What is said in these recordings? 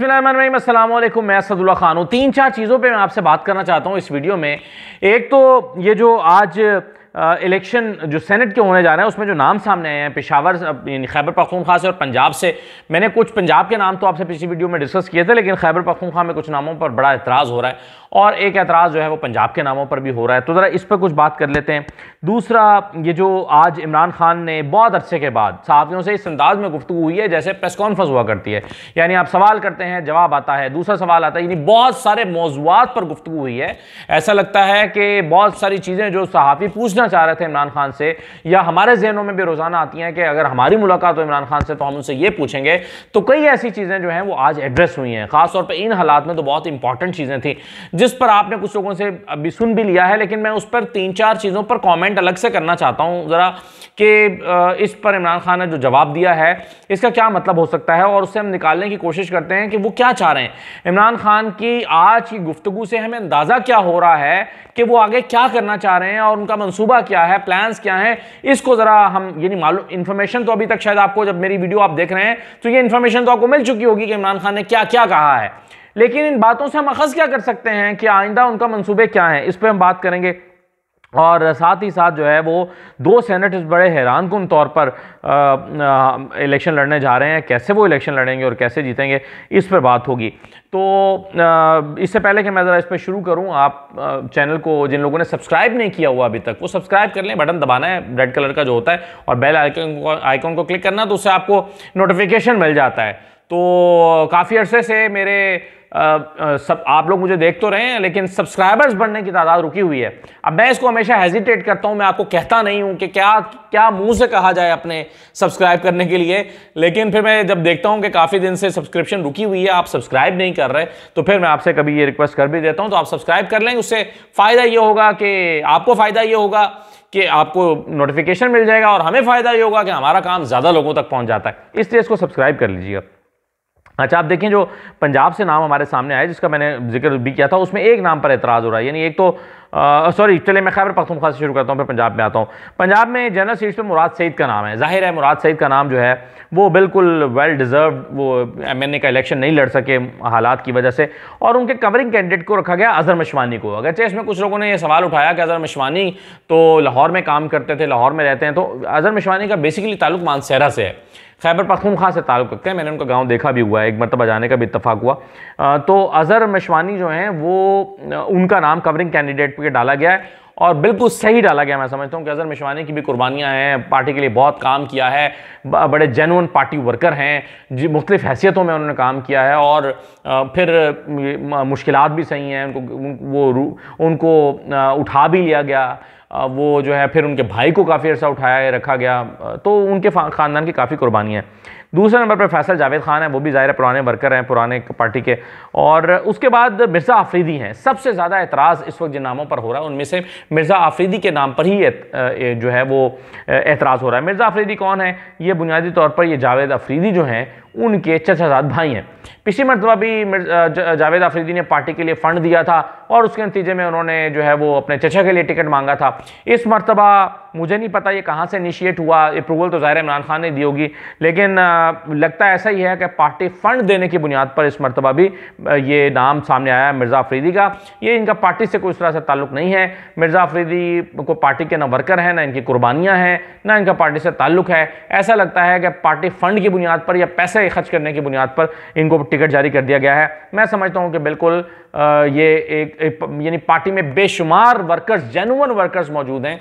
बसमिलकुम मैं सदुल्ला खान हूँ तीन चार चीज़ों पे मैं आपसे बात करना चाहता हूँ इस वीडियो में एक तो ये जो आज इलेक्शन जो सेनेट के होने जा रहे हैं उसमें जो नाम सामने आए हैं पेशावर यानी खैबर पखतूनखा से और पंजाब से मैंने कुछ पंजाब के नाम तो आपसे पिछली वीडियो में डिस्कस किए थे लेकिन खैबर पखतूनखा में कुछ नामों पर बड़ा एतराज़ हो रहा है और एक एतराज़ जो है वो पंजाब के नामों पर भी हो रहा है तो ज़रा इस पर कुछ बात कर लेते हैं दूसरा ये जो आज इमरान खान ने बहुत अरसे के बाद सहाफ़ियों से इस अंदाज में गुफ्तु हुई है जैसे प्रेस कॉन्फ्रेंस हुआ करती है यानी आप सवाल करते हैं जवाब आता है दूसरा सवाल आता है यानी बहुत सारे मौजूद पर गुफ्तु हुई है ऐसा लगता है कि बहुत सारी चीज़ें जो सहाफ़ी पूछना पूछना चाह रहे थे इमरान खान से या हमारे जहनों में भी रोज़ाना आती हैं कि अगर हमारी मुलाकात हो इमरान खान से तो हम उनसे ये पूछेंगे तो कई ऐसी चीज़ें जो हैं वो आज एड्रेस हुई हैं ख़ासतौर पर इन हालात में तो बहुत इंपॉर्टेंट चीज़ें थी जिस पर आपने कुछ लोगों से अभी सुन भी लिया है लेकिन मैं उस पर तीन चार चीज़ों पर कॉमेंट अलग से करना चाहता हूँ ज़रा कि इस पर इमरान खान ने जो जवाब दिया है इसका क्या मतलब हो सकता है और उससे हम निकालने की कोशिश करते हैं कि वो क्या चाह रहे हैं इमरान खान की आज की गुफ्तु से हमें अंदाज़ा क्या हो रहा है कि वो आगे क्या करना चाह रहे हैं और उनका मनसूबा तजुर्बा क्या है प्लान क्या है इसको ज़रा हम यानी मालूम इंफॉर्मेशन तो अभी तक शायद आपको जब मेरी वीडियो आप देख रहे हैं तो ये इन्फॉर्मेशन तो आपको मिल चुकी होगी कि इमरान खान ने क्या क्या कहा है लेकिन इन बातों से हम अखज़ क्या कर सकते हैं कि आइंदा उनका मनसूबे क्या है इस पर हम बात करेंगे और साथ ही साथ जो है वो दो सेनेटर्स बड़े हैरान कन तौर पर इलेक्शन लड़ने जा रहे हैं कैसे वो इलेक्शन लड़ेंगे और कैसे जीतेंगे इस पर बात होगी तो इससे पहले कि मैं ज़रा इस पर शुरू करूं आप चैनल को जिन लोगों ने सब्सक्राइब नहीं किया हुआ अभी तक वो सब्सक्राइब कर लें बटन दबाना है रेड कलर का जो होता है और बेल आइकन आइकॉन को क्लिक करना तो उससे आपको नोटिफिकेशन मिल जाता है तो काफ़ी अर्से से मेरे सब आप लोग मुझे देख तो रहे हैं लेकिन सब्सक्राइबर्स बढ़ने की तादाद रुकी हुई है अब मैं इसको हमेशा हेजिटेट करता हूं मैं आपको कहता नहीं हूं कि क्या क्या मुंह से कहा जाए अपने सब्सक्राइब करने के लिए लेकिन फिर मैं जब देखता हूं कि काफ़ी दिन से सब्सक्रिप्शन रुकी हुई है आप सब्सक्राइब नहीं कर रहे तो फिर मैं आपसे कभी ये रिक्वेस्ट कर भी देता हूँ तो आप सब्सक्राइब कर लें उससे फ़ायदा ये होगा कि आपको फ़ायदा ये होगा कि आपको नोटिफिकेशन मिल जाएगा और हमें फ़ायदा ये होगा कि हमारा काम ज़्यादा लोगों तक पहुँच जाता है इसलिए इसको सब्सक्राइब कर लीजिएगा अच्छा आप देखें जो पंजाब से नाम हमारे सामने आया जिसका मैंने जिक्र भी किया था उसमें एक नाम पर एतराज़ हो रहा है यानी एक तो सॉरी चले मैं खैर पख्तनख्वा से शुरू करता हूँ फिर पंजाब में आता हूँ पंजाब में जनरल सीट पर मुराद सईद का नाम है जाहिर है मुराद सईद का नाम जो है वो बिल्कुल वेल डिज़र्व वो एम एन ए का इलेक्शन नहीं लड़ सके हालात की वजह से और उनके कवरिंग कैंडिडेट को रखा गया अजहर मशवानी को अगर चाहे इसमें कुछ लोगों ने यह सवाल उठाया कि अजहर मशवानी तो लाहौर में काम करते थे लाहौर में रहते हैं तो अजहर मशवानी का बेसिकली ताल्लुक मानसहरा से है खैबर पखनखा खां से ताल्लुक़ रखते हैं मैंने उनका गाँव देखा भी हुआ है एक मरतबा जाने का भी इतफाक़ हुआ आ, तो अज़हर मशवानी जो हैं वो उनका नाम कवरिंग कैंडिडेट पर डाला गया है और बिल्कुल सही डाला गया मैं समझता हूँ कि अज़हर मशवानी की भी कुर्बानियाँ हैं पार्टी के लिए बहुत काम किया है बड़े जेनुअन पार्टी वर्कर हैं जी मुख्तफ हैसियतों में उन्होंने काम किया है और फिर मुश्किल भी सही हैं उनको वो उनको उठा भी लिया गया वो जो है फिर उनके भाई को काफ़ी अर्सा उठाया रखा गया तो उनके ख़ानदान की काफ़ी है दूसरे नंबर पर फैसल जावेद खान है वो भी ज़ाहिर पुराने वर्कर हैं पुराने पार्टी के और उसके बाद मिर्ज़ा आफरीदी हैं सबसे ज़्यादा एतराज़ इस वक्त जिन नामों पर हो रहा है उनमें से मिर्ज़ा आफरीदी के नाम पर ही जो है वो एतराज़ हो रहा है मिर्ज़ा आफरीदी कौन है ये बुनियादी तौर पर ये जावेद आफरीदी जो हैं उनके चचाजाद भाई हैं पिछली मरतबा भी जावेद आफरीदी ने पार्टी के लिए फ़ंड दिया था और उसके नतीजे में उन्होंने जो है वो अपने चचा के लिए टिकट मांगा था इस मरतबा मुझे नहीं पता ये कहाँ से इनिशिएट हुआ अप्रूवल तो ज़ाहिर इमरान खान ने दी होगी लेकिन लगता ऐसा ही है कि पार्टी फ़ंड देने की बुनियाद पर इस मरतबा भी ये नाम सामने आया मिर्ज़ा अफरीदी का ये इनका पार्टी से कोई तरह से ताल्लुक नहीं है मिर्ज़ा अफरीदी को पार्टी के ना वर्कर हैं ना इनकी कुर्बानियाँ हैं ना इनका पार्टी से ताल्लुक है ऐसा लगता है कि पार्टी फ़ंड की बुनियाद पर या पैसे खर्च करने की बुनियाद पर इनको टिकट जारी कर दिया गया है मैं समझता हूँ कि बिल्कुल ये एक, एक यानी पार्टी में बेशुमार वर्कर्स जेनुअन वर्कर्स मौजूद हैं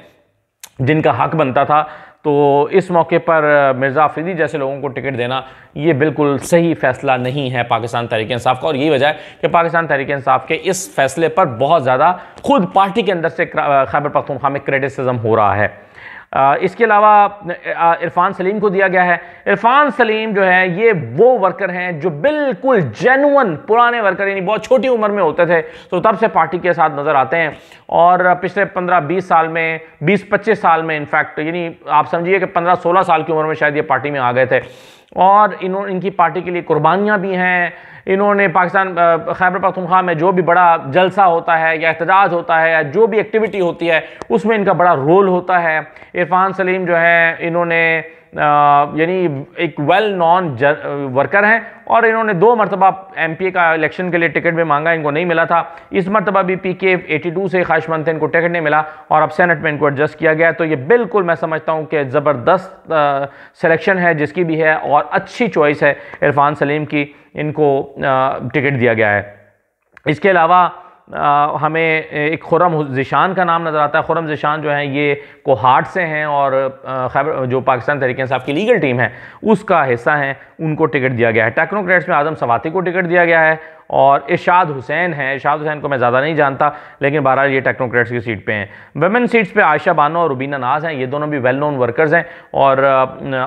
जिनका हक बनता था तो इस मौके पर मिर्ज़ा अफरीदी जैसे लोगों को टिकट देना ये बिल्कुल सही फ़ैसला नहीं है पाकिस्तान तहरीक इंसाफ का और यही वजह है कि पाकिस्तान तहरीक इंसाफ के इस फैसले पर बहुत ज़्यादा खुद पार्टी के अंदर से खैबर पख्तूनख्वा में क्रिटिसिज्म हो रहा है इसके अलावा इरफान सलीम को दिया गया है इरफान सलीम जो है ये वो वर्कर हैं जो बिल्कुल जेनुअन पुराने वर्कर यानी बहुत छोटी उम्र में होते थे तो तब से पार्टी के साथ नज़र आते हैं और पिछले 15-20 साल में 20-25 साल में इनफैक्ट यानी आप समझिए कि 15-16 साल की उम्र में शायद ये पार्टी में आ गए थे और इन्होंने इनकी पार्टी के लिए कुर्बानियाँ भी हैं इन्होंने पाकिस्तान खैबर पखतनख्वा में जो भी बड़ा जलसा होता है या एहतजाज होता है या जो भी एक्टिविटी होती है उसमें इनका बड़ा रोल होता है इरफान सलीम जो है इन्होंने यानी एक वेल नॉन वर्कर हैं और इन्होंने दो मरतबा एम का इलेक्शन के लिए टिकट भी मांगा इनको नहीं मिला था इस मरतबा भी पी के एटी टू से खाश थे इनको टिकट नहीं मिला और अब सेनेट में इनको एडजस्ट किया गया तो ये बिल्कुल मैं समझता हूँ कि ज़बरदस्त सिलेक्शन है जिसकी भी है और अच्छी चॉइस है इरफान सलीम की इनको टिकट दिया गया है इसके अलावा आ, हमें एक खुरम ज़िशान का नाम नज़र आता है खुरम ज़िशान जो है ये कोहाट से हैं और खैर जो पाकिस्तान तरीके साहब की लीगल टीम है उसका हिस्सा हैं उनको टिकट दिया गया है टेक्नोक्रेट्स में आज़म सवाती को टिकट दिया गया है और इशाद हुसैन हैं इशाद हुसैन को मैं ज़्यादा नहीं जानता लेकिन बहरहाल ये टेक्नोक्रेट्स की सीट पे हैं वेमेन सीट्स पे आयशा बानो और रुबीना नाज हैं ये दोनों भी वेल नोन वर्कर्स हैं और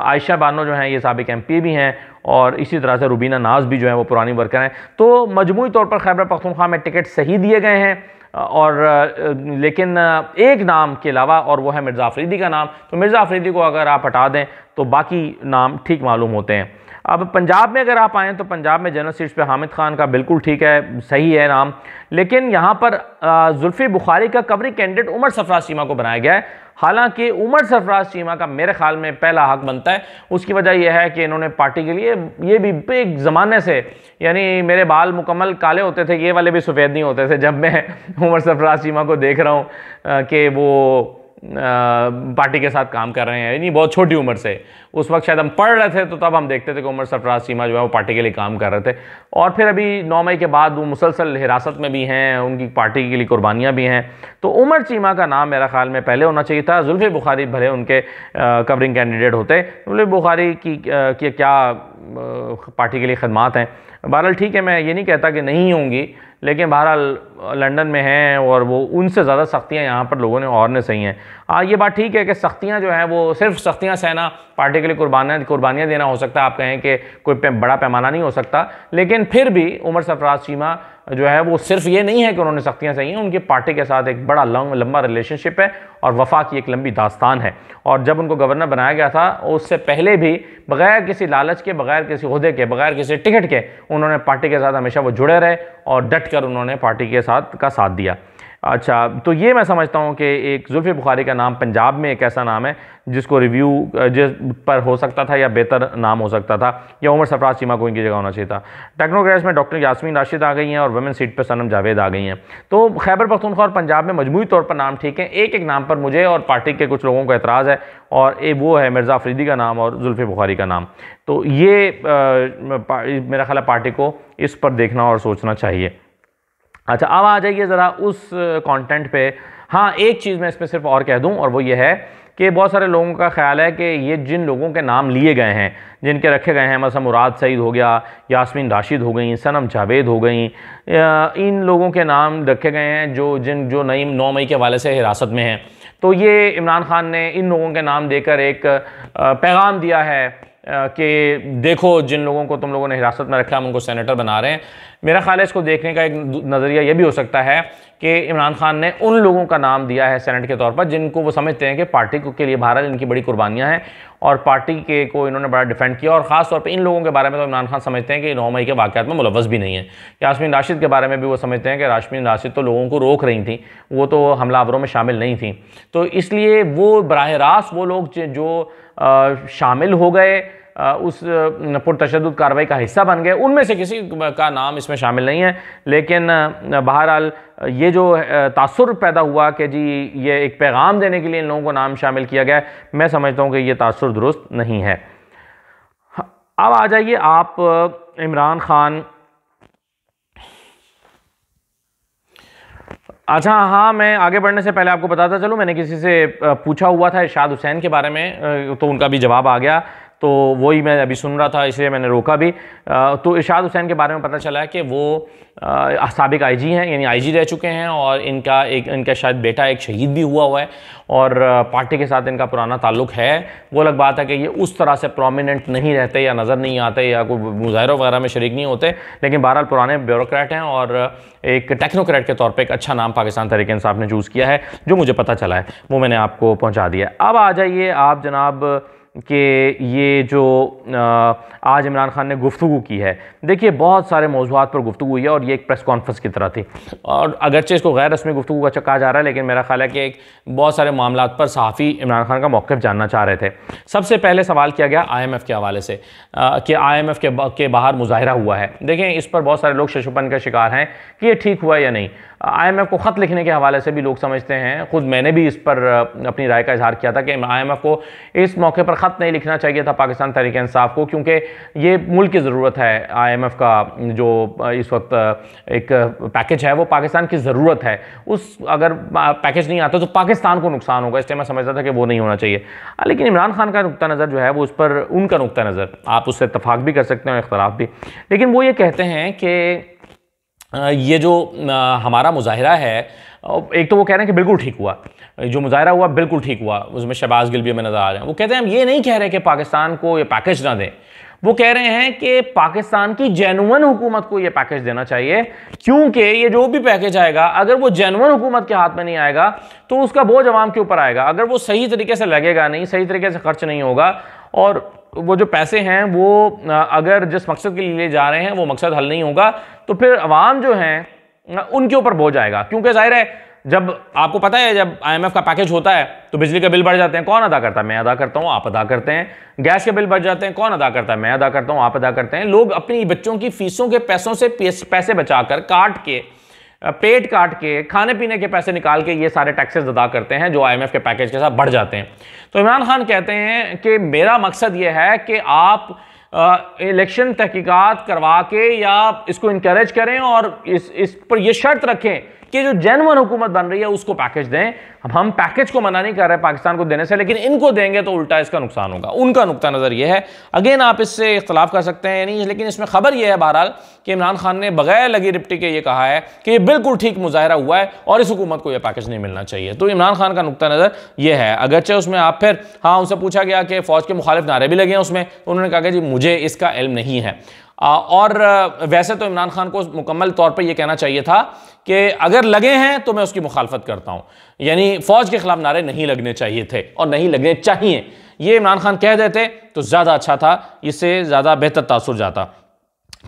आयशा बानो जो हैं ये सबक एम भी हैं और इसी तरह से रुबीना नाज भी जो है वो पुरानी वर्कर हैं तो मजमू तौर पर खैबर पखतनख्वा में टिकट सही दिए गए हैं और लेकिन एक नाम के अलावा और वो है मिर्ज़ा अफरीदी का नाम तो मिर्ज़ा अफरीदी को अगर आप हटा दें तो बाकी नाम ठीक मालूम होते हैं अब पंजाब में अगर आप आएँ तो पंजाब में जनरल सीट्स पे हामिद खान का बिल्कुल ठीक है सही है नाम लेकिन यहाँ पर जुल्फ़ी बुखारी का कवरी कैंडिडेट उमर सफरा सीमा को बनाया गया है हालांकि उमर सरफराज चीमा का मेरे ख्याल में पहला हक बनता है उसकी वजह यह है कि इन्होंने पार्टी के लिए ये भी एक ज़माने से यानी मेरे बाल मुकम्मल काले होते थे ये वाले भी सफ़ेद नहीं होते थे जब मैं उमर सरफराज चीमा को देख रहा हूँ कि वो पार्टी के साथ काम कर रहे हैं यानी बहुत छोटी उम्र से उस वक्त शायद हम पढ़ रहे थे तो तब हम देखते थे कि उमर सरफराज चीमा जो है वो पार्टी के लिए काम कर रहे थे और फिर अभी नौ मई के बाद वो मुसलसल हिरासत में भी हैं उनकी पार्टी के लिए कुर्बानियाँ भी हैं तो उमर चीमा का नाम मेरा ख्याल में पहले होना चाहिए था जुल्फ़ी बुखारी भले उनके कवरिंग कैंडिडेट होते जुल्फ़ी बुखारी की, क्या, क्या पार्टी के लिए खदमात हैं बहरहाल ठीक है मैं ये नहीं कहता कि नहीं होंगी लेकिन बहरहाल लंदन में हैं और वो उनसे ज़्यादा सख्तियाँ यहाँ पर लोगों ने और ने सही हैं ये बात ठीक है कि सख्तियाँ जो हैं वो सिर्फ सख्तियाँ सहना पार्टी के लिए कुर्बानियाँ कुर्बानियाँ देना हो सकता है आप कहें कि कोई पे, बड़ा पैमाना नहीं हो सकता लेकिन फिर भी उमर सरफराज चीमा जो है वो सिर्फ ये नहीं है कि उन्होंने सख्तियाँ सही हैं उनकी पार्टी के साथ एक बड़ा लंग लंबा रिलेशनशिप है और वफा की एक लंबी दास्तान है और जब उनको गवर्नर बनाया गया था उससे पहले भी बगैर किसी लालच के बगैर किसी अहदे के बगैर किसी टिकट के उन्होंने पार्टी के साथ हमेशा वो जुड़े रहे और डट कर उन्होंने पार्टी के साथ का साथ दिया अच्छा तो ये मैं समझता हूँ कि एक जुल्फ़ी बुखारी का नाम पंजाब में एक ऐसा नाम है जिसको रिव्यू जिस पर हो सकता था या बेहतर नाम हो सकता था या उमर सफराज चीमा को इनकी जगह होना चाहिए था टेक्नोक्रेट्स में डॉक्टर यासमीन राशिद आ गई हैं और वेमेन सीट पर सनम जावेद आ गई हैं तो खैबर पख्तूनख्वा और पंजाब में मजमू तौर पर नाम ठीक है एक एक नाम पर मुझे और पार्टी के कुछ लोगों को एतराज़ है और ए वो है मिर्ज़ा अफरीदी का नाम और जुल्फ़ी बुखारी का नाम तो ये मेरा ख्याल पार्टी को इस पर देखना और सोचना चाहिए अच्छा अब आ जाइए ज़रा उस कंटेंट पे हाँ एक चीज़ मैं इसमें सिर्फ और कह दूँ और वो ये है कि बहुत सारे लोगों का ख्याल है कि ये जिन लोगों के नाम लिए गए हैं जिनके रखे गए हैं मसम मुराद सईद हो गया यासमिन राशिद हो गई सनम जावेद हो गई इन लोगों के नाम रखे गए हैं जो जिन जो नई नौ मई के हवाले से हिरासत में हैं तो ये इमरान खान ने इन लोगों के नाम देकर एक पैगाम दिया है कि देखो जिन लोगों को तुम लोगों ने हिरासत में रखा हम उनको सेनेटर बना रहे हैं मेरा ख्याल है इसको देखने का एक नज़रिया यह भी हो सकता है कि इमरान खान ने उन लोगों का नाम दिया है सेनेट के तौर पर जिनको वो समझते हैं कि पार्टी के लिए भारत इनकी बड़ी कुर्बानियाँ हैं और पार्टी के को इन्होंने बड़ा डिफेंड किया और ख़ास तौर पर इन लोगों के बारे में तो इमरान खान समझते हैं कि नौ मई के वाक़ात में मुलवस भी नहीं है यासमिन राशिद के बारे में भी वो समझते हैं कि राशमिन राशिद तो लोगों को रोक रही थी वो तो हमलावरों में शामिल नहीं थी तो इसलिए वो बरह रास्त वो लोग जो शामिल हो गए उस पुरतशद कार्रवाई का हिस्सा बन गए उनमें से किसी का नाम इसमें शामिल नहीं है लेकिन बहरहाल ये जो तासर पैदा हुआ कि जी ये एक पैगाम देने के लिए इन लोगों को नाम शामिल किया गया मैं समझता हूँ कि ये तासर दुरुस्त नहीं है अब आ जाइए आप इमरान खान अच्छा हाँ मैं आगे बढ़ने से पहले आपको बताता चलूँ मैंने किसी से पूछा हुआ था इरशाद हुसैन के बारे में तो उनका भी जवाब आ गया तो वही मैं अभी सुन रहा था इसलिए मैंने रोका भी तो इरशाद हुसैन के बारे में पता चला है कि वो सबक आई जी हैं यानी आई जी रह चुके हैं और इनका एक इनका शायद बेटा एक शहीद भी हुआ हुआ है और पार्टी के साथ इनका पुराना ताल्लुक है वो अलग बात है कि ये उस तरह से प्रोमिनेंट नहीं रहते या नज़र नहीं आते या कोई मुजाहरों वगैरह में शरीक नहीं होते लेकिन बहरहाल पुराने ब्यूरोक्रेट हैं और एक टेक्नोक्रेट के तौर पर एक अच्छा नाम पाकिस्तान तरीके इंसाफ ने चूज़ किया है जो मुझे पता चला है वो मैंने आपको पहुँचा दिया अब आ जाइए आप जनाब कि ये जो आज इमरान खान ने गुफ्तु की है देखिए बहुत सारे मौजूद पर गुफ्तु हुई है और ये एक प्रेस कॉन्फ्रेंस की तरह थी और अगरचे इसको गैर रस्मी गुफ्तु का कहा जा रहा है लेकिन मेरा ख्याल है कि एक बहुत सारे मामला पर सहाफ़ी इमरान खान का मौक़ जानना चाह रहे थे सबसे पहले सवाल किया गया आई एम एफ़ के हवाले से कि आई एम एफ़ के, के बाहर मुजाहरा हुआ है देखें इस पर बहुत सारे लोग शशुपन का शिकार हैं कि ये ठीक हुआ या नहीं आईएमएफ को ख़त लिखने के हवाले से भी लोग समझते हैं ख़ुद मैंने भी इस पर अपनी राय का इजहार किया था कि आईएमएफ को इस मौके पर ख़त नहीं लिखना चाहिए था पाकिस्तान तरीके इंसाफ को क्योंकि ये मुल्क की ज़रूरत है आईएमएफ का जो इस वक्त एक पैकेज है वो पाकिस्तान की ज़रूरत है उस अगर पैकेज नहीं आता तो पाकिस्तान को नुकसान होगा इसलिए मैं समझता था कि वो नहीं होना चाहिए लेकिन इमरान खान का नुकतः नज़र जो है वो उस पर उनका नुकतः नज़र आप उससे इतफाक़ भी कर सकते हैं और इख्तलाफ भी लेकिन वो ये कहते हैं कि ये जो हमारा मुजाहरा है एक तो वो कह रहे हैं कि बिल्कुल ठीक हुआ जो मुजाहरा हुआ बिल्कुल ठीक हुआ उसमें शहबाज गिल भी हमें नज़र आ रहे हैं वो कहते हैं हम ये नहीं कह रहे कि पाकिस्तान को ये पैकेज ना दें वो कह रहे हैं कि पाकिस्तान की जैनवन हुकूमत को ये पैकेज देना चाहिए क्योंकि ये जो भी पैकेज आएगा अगर वो जैनवन हुकूमत के हाथ में नहीं आएगा तो उसका बोझ आवाम के ऊपर आएगा अगर वो सही तरीके से लगेगा नहीं सही तरीके से खर्च नहीं होगा और वो जो पैसे हैं वो अगर जिस मकसद के लिए जा रहे हैं वो मकसद हल नहीं होगा तो फिर आवाम जो हैं उनके ऊपर बोझ आएगा क्योंकि जाहिर है जब आपको पता है जब आईएमएफ का पैकेज होता है तो बिजली का बिल बढ़ जाते हैं कौन अदा करता है मैं अदा करता हूँ आप अदा करते हैं गैस के बिल बढ़ जाते हैं कौन अदा करता है मैं अदा करता हूँ आप अदा करते हैं लोग अपनी बच्चों की फीसों के पैसों से पैसे बचा कर काट के पेट काट के खाने पीने के पैसे निकाल के ये सारे टैक्सेस अदा करते हैं जो आईएमएफ के पैकेज के साथ बढ़ जाते हैं तो इमरान खान कहते हैं कि मेरा मकसद ये है कि आप इलेक्शन तहकीकात करवा के या इसको इनक्रेज करें और इस इस पर यह शर्त रखें कि जो जैनवन हुकूमत बन रही है उसको पैकेज दें अब हम पैकेज को मना नहीं कर रहे पाकिस्तान को देने से लेकिन इनको देंगे तो उल्टा इसका नुकसान होगा उनका नुकता नज़र यह है अगेन आप इससे इख्तलाफ कर सकते हैं नहीं लेकिन इसमें खबर यह है बहरहाल कि इमरान खान ने बगैर लगी रिप्टी के ये कहा है कि ये बिल्कुल ठीक मुजाहरा हुआ है और इस हुकूमत को यह पैकेज नहीं मिलना चाहिए तो इमरान खान का नुकता नज़र यह है अगरचे उसमें आप फिर हाँ उनसे पूछा गया कि फ़ौज के मुखालिफ नारे भी लगे हैं उसमें उन्होंने कहा कि जी मुझे इसका इल्म नहीं है और वैसे तो इमरान खान को मुकम्मल तौर पर यह कहना चाहिए था कि अगर लगे हैं तो मैं उसकी मुखालफत करता हूँ यानी फ़ौज के ख़िलाफ़ नारे नहीं लगने चाहिए थे और नहीं लगने चाहिए ये इमरान खान कह देते तो ज़्यादा अच्छा था इससे ज़्यादा बेहतर तासुर जाता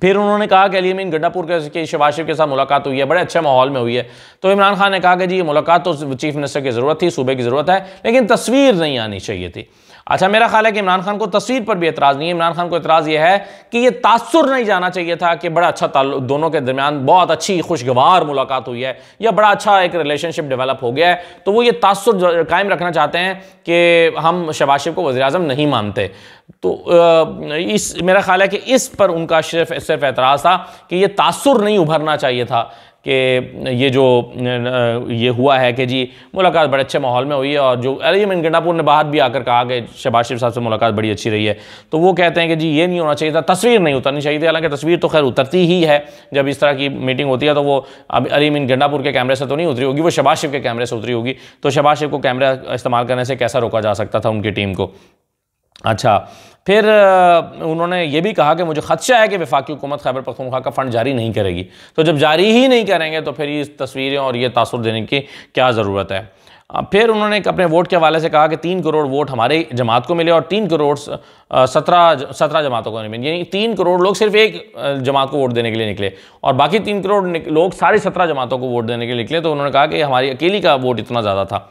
फिर उन्होंने कहा कि अली अमीन गड्डापुर के शबाज के साथ मुलाकात हुई है बड़े अच्छे माहौल में हुई है तो इमरान खान ने कहा कि जी ये मुलाकात तो चीफ मिनिस्टर की ज़रूरत थी सूबे की ज़रूरत है लेकिन तस्वीर नहीं आनी चाहिए थी अच्छा मेरा ख्याल है कि इमरान खान को तस्वीर पर भी एतराज़ नहीं है इमरान खान को एतराज़ यह है कि यह तासुर नहीं जाना चाहिए था कि बड़ा अच्छा ताल्लुक दोनों के दरमियान बहुत अच्छी खुशगवार मुलाकात हुई है या बड़ा अच्छा एक रिलेशनशिप डेवलप हो गया है तो वो ये तासुर कायम रखना चाहते हैं कि हम शबाशिफ को वजी अजम नहीं मानते तो इस मेरा ख्याल है कि इस पर उनका सिर्फ सिर्फ एतराज़ था कि यह तासुर नहीं उभरना चाहिए था कि ये जो ये हुआ है कि जी मुलाकात बड़े अच्छे माहौल में हुई है और जो अलीमन गंडापुर ने बाहर भी आकर कहा कि शहबाज शरीफ साहब से मुलाकात बड़ी अच्छी रही है तो वो कहते हैं कि जी ये नहीं होना चाहिए था तस्वीर नहीं उतरनी चाहिए थी हालांकि तस्वीर तो खैर उतरती ही है जब इस तरह की मीटिंग होती है तो वो अब अलीमन गंडापुर के कैमरे से तो नहीं उतरी होगी वो शबाज शरीफ के कैमरे से उतरी होगी तो शबाज शरीफ को कैमरा इस्तेमाल करने से कैसा रोका जा सकता था उनकी टीम को अच्छा फिर उन्होंने ये भी कहा कि मुझे खदशा है कि विफाकी हुकूमत खैबर पखतनख्वा का फ़ंड जारी नहीं करेगी तो जब जारी ही नहीं करेंगे तो फिर ये तस्वीरें और ये तासर देने की क्या ज़रूरत है फिर उन्होंने अपने वोट के हवाले से कहा कि तीन करोड़ वोट हमारे जमात को मिले और तीन करोड़ सत्रह सत्रह जमातों को नहीं मिले यानी तीन करोड़ लोग सिर्फ एक जमात को वोट देने के लिए निकले और बाकी तीन करोड़ लोग सारी सत्रह जमातों को वोट देने के लिए निकले तो उन्होंने कहा कि हमारी अकेली का वोट इतना ज़्यादा था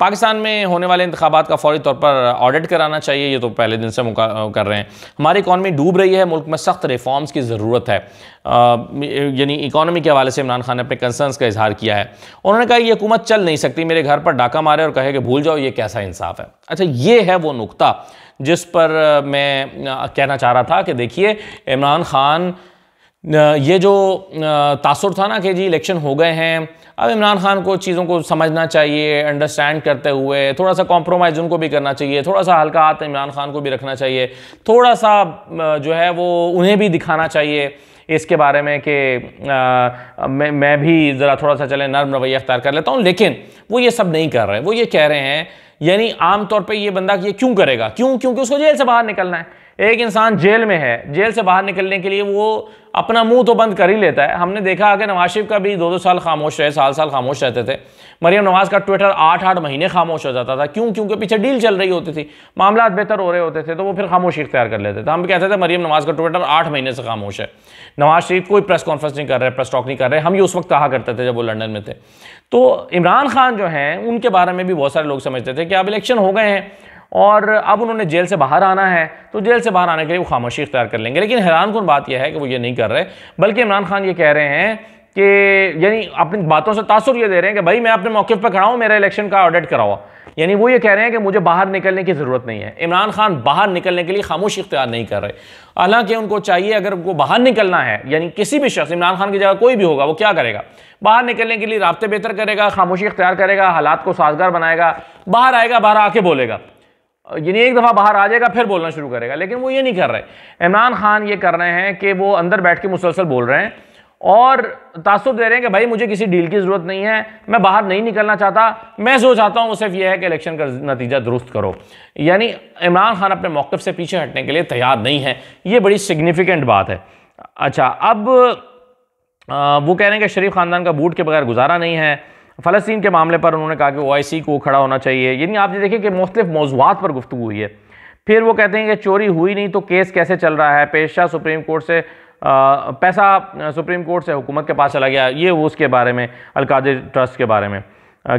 पाकिस्तान में होने वाले इंतबात का फौरी तौर पर ऑडिट कराना चाहिए ये तो पहले दिन से कर रहे हैं हमारी इकानमी डूब रही है मुल्क में सख्त रिफॉर्म्स की ज़रूरत है यानी इकानमी के हवाले से इमरान खान ने अपने कंसर्नस का इजहार किया है उन्होंने कहा यह हुकूमत चल नहीं सकती मेरे घर पर डाका मारे और कहे कि भूल जाओ ये कैसा इंसाफ है अच्छा ये है वो नुकता जिस पर मैं कहना चाह रहा था कि देखिए इमरान खान ये जो तासुर था ना कि जी इलेक्शन हो गए हैं अब इमरान खान को चीज़ों को समझना चाहिए अंडरस्टैंड करते हुए थोड़ा सा कॉम्प्रोमाइज़ उनको भी करना चाहिए थोड़ा सा हल्का हाथ इमरान खान को भी रखना चाहिए थोड़ा सा जो है वो उन्हें भी दिखाना चाहिए इसके बारे में कि मैं मैं भी ज़रा थोड़ा सा चले नर्म रवैया अख्तियार कर लेता हूँ लेकिन वो ये सब नहीं कर रहे वो ये कह रहे हैं यानी आम तौर पर ये बंदा ये क्यों करेगा क्यों क्योंकि उसको जेल से बाहर निकलना है एक इंसान जेल में है जेल से बाहर निकलने के लिए वो अपना मुंह तो बंद कर ही लेता है हमने देखा कि नवाज शरीफ का भी दो दो साल खामोश रहे साल साल खामोश रहते थे मरियम नवाज का ट्विटर आठ आठ महीने खामोश हो जाता था क्यों क्योंकि पीछे डील चल रही होती थी मामला बेहतर हो रहे होते थे तो वो फिर खामोशी इख्तियार कर लेते थे हम कहते थे मरीम नवाज का ट्विटर आठ महीने से खामोश है नवाज शरीफ कोई प्रेस कॉन्फ्रेंस नहीं कर रहे प्रेस टॉक नहीं कर रहे हम ये उस वक्त कहा करते थे जब वो लंडन में थे तो इमरान खान जो हैं उनके बारे में भी बहुत सारे लोग समझते थे कि अब इलेक्शन हो गए हैं और अब उन्होंने जेल से बाहर आना है तो जेल से बाहर आने के लिए वो खामोशी इख्तियार कर लेंगे लेकिन हैरान कन बात यह है कि वो ये नहीं कर रहे बल्कि इमरान खान ये कह रहे हैं कि यानी अपनी बातों से तासुर ये दे रहे हैं कि भाई मैं अपने मौके पर खड़ा हूँ मेरा इलेक्शन का ऑडिट कराओ यानी वो ये कह रहे हैं कि मुझे बाहर निकलने की ज़रूरत नहीं है इमरान खान बाहर निकलने के लिए खामोश इख्तियार नहीं कर रहे हालांकि उनको चाहिए अगर वो बाहर निकलना है यानी किसी भी शख्स इमरान खान की जगह कोई भी होगा वो क्या करेगा बाहर निकलने के लिए रबते बेहतर करेगा खामोशी इख्तियार करेगा हालात को साजगार बनाएगा बाहर आएगा बाहर आके बोलेगा यानी एक दफ़ा बाहर आ जाएगा फिर बोलना शुरू करेगा लेकिन वो ये नहीं कर रहे इमरान खान ये कर रहे हैं कि वो अंदर बैठ के मुसलसल बोल रहे हैं और तासुब दे रहे हैं कि भाई मुझे किसी डील की ज़रूरत नहीं है मैं बाहर नहीं निकलना चाहता मैं जो चाहता हूँ वो सिर्फ ये है कि इलेक्शन का नतीजा दुरुस्त करो यानी इमरान खान अपने मौक़ से पीछे हटने के लिए तैयार नहीं है ये बड़ी सिग्निफिकेंट बात है अच्छा अब आ, वो कह रहे हैं कि शरीफ ख़ानदान का बूट के बगैर गुजारा नहीं है फ़लस्तीन के मामले पर उन्होंने कहा कि ओ को खड़ा होना चाहिए यानी आप ये देखिए कि मुख्तफ मौजूद पर गुफ्तु हुई है फिर वो कहते हैं कि चोरी हुई नहीं तो केस कैसे चल रहा है पेशा सुप्रीम कोर्ट से आ, पैसा सुप्रीम कोर्ट से हुकूमत के पास चला गया ये वो उसके बारे में अलकाद ट्रस्ट के बारे में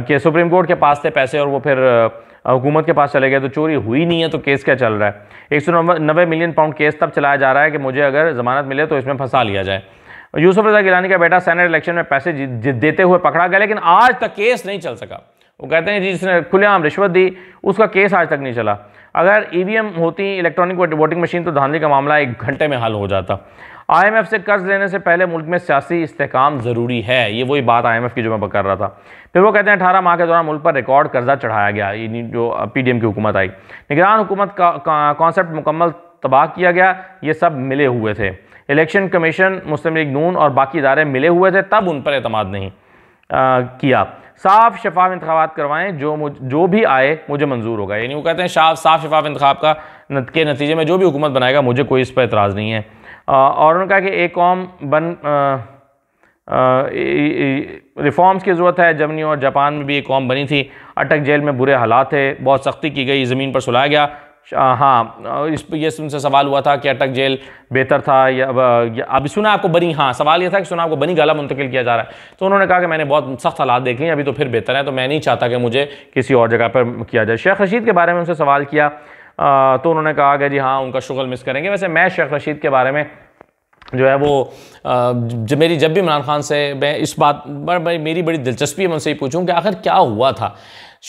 कि सुप्रीम कोर्ट के पास थे पैसे और वो फिर हुकूमत के पास चले गए तो चोरी हुई नहीं है तो केस क्या चल रहा है एक सौ मिलियन पाउंड केस तब चलाया जा रहा है कि मुझे अगर ज़मानत मिले तो इसमें फंसा लिया जाए यूसुफ रजा गिलानी का बेटा सेनेट इलेक्शन में पैसे देते हुए पकड़ा गया लेकिन आज तक केस नहीं चल सका वो कहते हैं जिसने खुलेआम रिश्वत दी उसका केस आज तक नहीं चला अगर ई e होती इलेक्ट्रॉनिक वोटिंग मशीन तो धांधली का मामला एक घंटे में हल हो जाता आईएमएफ से कर्ज लेने से पहले मुल्क में सियासी इस्तेकाम ज़रूरी है ये वही बात आईएमएफ की जो मैं कर रहा था फिर वो कहते हैं अठारह माह के दौरान मुल्क पर रिकॉर्ड कर्जा चढ़ाया गया जो पी की हुकूमत आई निगरान हुकूमत का कॉन्सेप्ट मुकम्मल तबाह किया गया ये सब मिले हुए थे इलेक्शन कमीशन मुस्लिम लीग नून और बाकी इदारे मिले हुए थे तब उन पर अतमाद नहीं आ, किया साफ शफाफ इंतबात करवाएं जो मुझ जो भी आए मुझे मंजूर होगा यानी वो कहते हैं साफ साफ शफाफ इंतबाब का नत, के नतीजे में जो भी हुकूमत बनाएगा मुझे कोई इस पर एतराज़ नहीं है आ, और उन्होंने कहा कि एक कौम बन रिफॉर्म्स की ज़रूरत है जर्मनी और जापान में भी एक कौम बनी थी अटक जेल में बुरे हालात थे बहुत सख्ती की गई ज़मीन पर सुलाया गया हाँ इस ये उनसे सवाल हुआ था कि अटक जेल बेहतर था या अभी सुना आपको बनी हाँ सवाल ये था कि सुना आपको बनी गला मुंतकिल किया जा रहा है तो उन्होंने कहा कि मैंने बहुत सख्त हालात देख लिए अभी तो फिर बेहतर है तो मैं नहीं चाहता कि मुझे किसी और जगह पर किया जाए शेख रशीद के बारे में उनसे सवाल किया आ, तो उन्होंने कहा कि जी हाँ उनका शुगल मिस करेंगे वैसे मैं शेख रशीद के बारे में जो है वो जब मेरी जब भी इमरान खान से मैं इस बात पर मेरी बड़ी दिलचस्पी है मैं उनसे ही पूछूँ कि आखिर क्या हुआ था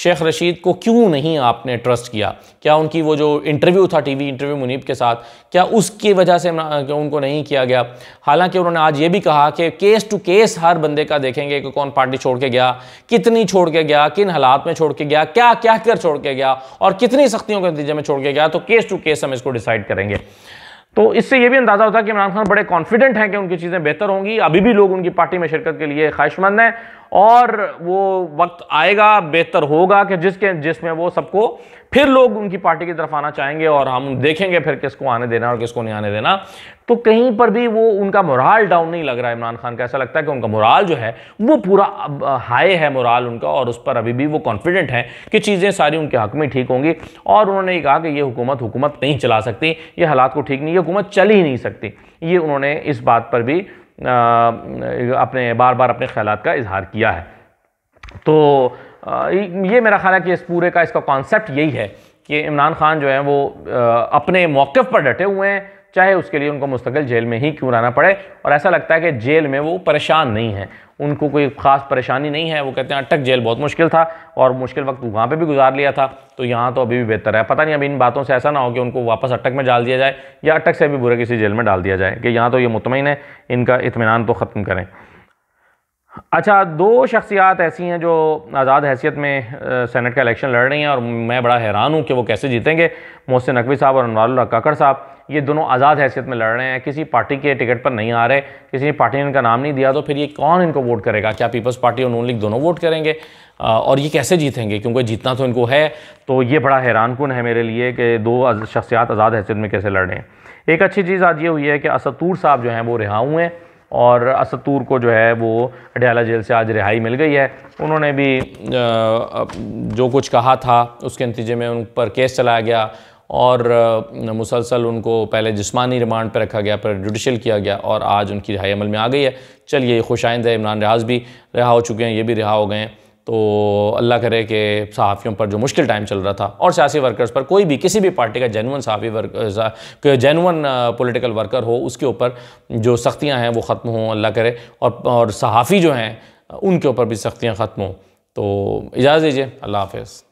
शेख रशीद को क्यों नहीं आपने ट्रस्ट किया क्या उनकी वो जो इंटरव्यू था टीवी इंटरव्यू मुनीब के साथ क्या उसकी वजह से उनको नहीं किया गया हालांकि उन्होंने आज ये भी कहा कि केस टू केस हर बंदे का देखेंगे कि कौन पार्टी छोड़ के गया कितनी छोड़ के गया किन हालात में छोड़ के गया क्या क्या कर छोड़ के गया और कितनी सख्तियों के नतीजे में छोड़ के गया तो केस टू केस हम इसको डिसाइड करेंगे तो इससे यह भी अंदाज़ा होता है कि इमरान खान बड़े कॉन्फिडेंट हैं कि उनकी चीज़ें बेहतर होंगी अभी भी लोग उनकी पार्टी में शिरकत के लिए ख्वाहिशमंद हैं और वो वक्त आएगा बेहतर होगा कि जिसके जिसमें वो सबको फिर लोग उनकी पार्टी की तरफ आना चाहेंगे और हम देखेंगे फिर किसको आने देना और किसको नहीं आने देना तो कहीं पर भी वो उनका मुराल डाउन नहीं लग रहा है इमरान खान का ऐसा लगता है कि उनका मुराल जो है वो पूरा हाई है मुराल उनका और उस पर अभी भी वो कॉन्फिडेंट है कि चीज़ें सारी उनके हक में ठीक होंगी और उन्होंने कहा कि ये हुकूमत हुकूमत नहीं चला सकती ये हालात को ठीक नहीं ये हुकूमत चल ही नहीं सकती ये उन्होंने इस बात पर भी अपने बार बार अपने ख्याल का इजहार किया है तो ये मेरा ख्याल है कि इस पूरे का इसका कॉन्सेप्ट यही है कि इमरान खान जो है वो अपने मौक़ पर डटे हुए हैं चाहे उसके लिए उनको मुस्तकिल जेल में ही क्यों रहना पड़े और ऐसा लगता है कि जेल में वो परेशान नहीं है उनको कोई ख़ास परेशानी नहीं है वो कहते हैं अटक हाँ, जेल बहुत मुश्किल था और मुश्किल वक्त वहाँ पे भी गुजार लिया था तो यहाँ तो अभी भी बेहतर है पता नहीं अभी इन बातों से ऐसा ना हो कि उनको वापस अटक में डाल दिया जाए या अटक से भी बुरे किसी जेल में डाल दिया जाए कि यहाँ तो ये मुतमिन है इनका इतमान तो ख़त्म करें अच्छा दो शख्सियात ऐसी हैं जो आज़ाद हैसियत में सेनेट का इलेक्शन लड़ रही हैं और मैं बड़ा हैरान हूँ कि वो कैसे जीतेंगे मोहसिन नकवी साहब और अनवर काकड़ साहब ये दोनों आज़ाद हैसियत में लड़ रहे हैं किसी पार्टी के टिकट पर नहीं आ रहे किसी पार्टी ने इनका नाम नहीं दिया तो फिर ये कौन इनको वोट करेगा क्या पीपल्स पार्टी और नून लीग दोनों वोट करेंगे और ये कैसे जीतेंगे क्योंकि जीतना तो इनको है तो ये बड़ा हैरान कन है मेरे लिए कि दो शख्सियात आज़ाद हैसियत में कैसे लड़ रहे हैं एक अच्छी चीज़ आज ये हुई है कि असतूर साहब जो हैं वो रिहा हुए हैं और असतूर को जो है वो अडयाला जेल से आज रिहाई मिल गई है उन्होंने भी जो कुछ कहा था उसके नतीजे में उन पर केस चलाया गया और मुसलसल उनको पहले जिस्मानी रिमांड पर रखा गया पर जुडिशल किया गया और आज उनकी रिहाई अमल में आ गई है चलिए खुश आइंद है इमरान रियाज भी रिहा हो चुके हैं ये भी रिहा हो गए हैं तो अल्लाह करे कि सहाफ़ियों पर जो मुश्किल टाइम चल रहा था और सियासी वर्कर्स पर कोई भी किसी भी पार्टी का जेनवन सहाफ़ी वर्क जेनवन पोलिटिकल वर्कर हो उसके ऊपर जो सख्तियाँ हैं वो ख़त्म हों अल्लाह करे और और सहाफ़ी जो हैं उनके ऊपर भी सख्तियाँ ख़त्म हों तो इजाज़ दीजिए अल्लाह हाफ़